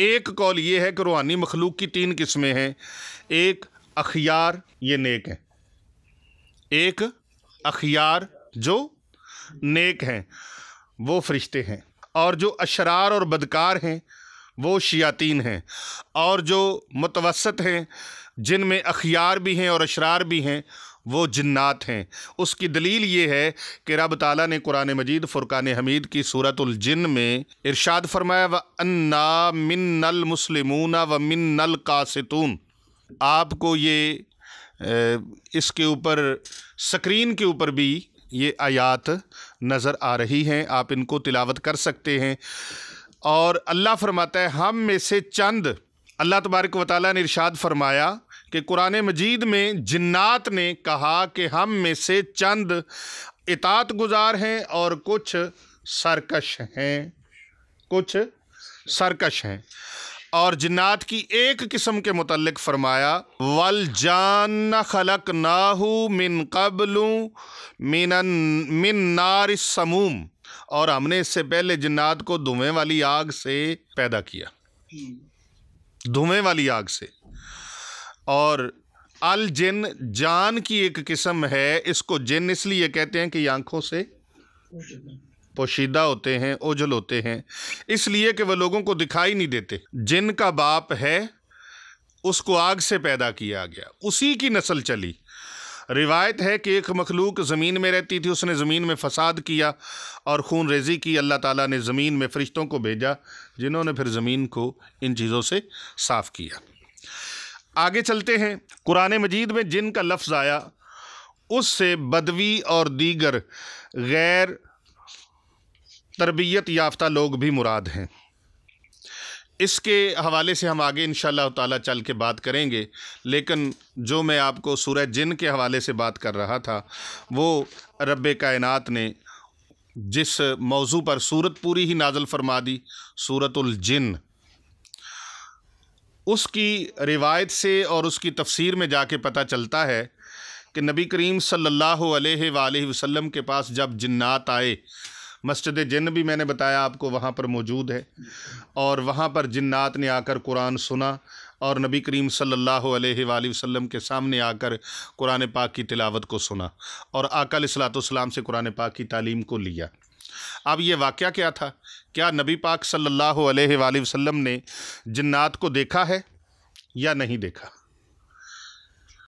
एक कौल ये है कि रूहानी मखलूक की तीन किस्में हैं एक अखियार ये नेक है एक अखियार जो नेक हैं वो फरिश्ते हैं और जो अशरार और बदकार हैं वो शियातीन हैं और जो मुतवसत हैं जिनमें अखियार भी हैं और अशरार भी हैं वो जन्नात हैं उसकी दलील ये है कि रब तला ने कुरान मजीद फ़ुरकान हमीद की सूरत जिन में इरशाद फरमाया व अन्ना नल मुसलमूना व नल कासतून आपको ये इसके ऊपर स्क्रीन के ऊपर भी ये आयात नज़र आ रही हैं आप इनको तिलावत कर सकते हैं और अल्लाह फरमाता है हम में से चंद अल्लाह तबारक वाली ने इरशाद फरमाया कि कुरान मजीद में जन्नात ने कहा कि हम में से चंद इतात गुजार हैं और कुछ सरकश हैं कुछ सरकश हैं और जिन्नात की एक किस्म के मतलब फरमाया वल जान खलक नाहू मिन कबलू मिन मिन नार समूम और हमने इससे पहले जिन्नात को धुएं वाली आग से पैदा किया हम्म। धुएं वाली आग से और अल जिन जान की एक किस्म है इसको जिन इसलिए कहते हैं कि आंखों से पोशीदा होते हैं ओझल होते हैं इसलिए कि वह लोगों को दिखाई नहीं देते जिन का बाप है उसको आग से पैदा किया गया उसी की नस्ल चली रिवायत है कि एक मखलूक ज़मीन में रहती थी उसने ज़मीन में फ़साद किया और खून रेजी की अल्लाह ताला ने ज़मीन में फ़रिश्तों को भेजा जिन्होंने फिर ज़मीन को इन चीज़ों से साफ़ किया आगे चलते हैं कुरान मजीद में जिन का लफ्ज़ आया उससे बदवी और दीगर गैर तरबियत याफ्ता लोग भी मुराद हैं इसके हवाले से हम आगे इन ताला चल के बात करेंगे लेकिन जो मैं आपको सूरह जिन के हवाले से बात कर रहा था वो रब कायनात ने जिस मौजू पर सूरत पूरी ही नाजल फरमा दी सूरतुल जिन उसकी रिवायत से और उसकी तफसीर में जाके पता चलता है कि नबी करीम सल्लल्लाहु अलैहि वसल्लम के पास जब जन्नात आए मस्जिद जिन भी मैंने बताया आपको वहाँ पर मौजूद है और वहाँ पर जन्नात ने आकर कुरान सुना और नबी करीम सल्लल्लाहु अलैहि वसल्लम के सामने आकर कुरान पाक की तिलावत को सुना और आकल सलाम से कुरान पाक की तालीम को लिया अब ये वाक़ क्या था क्या नबी पाक सल्लल्लाहु अलैहि वसल्लम ने जन्नात को देखा है या नहीं देखा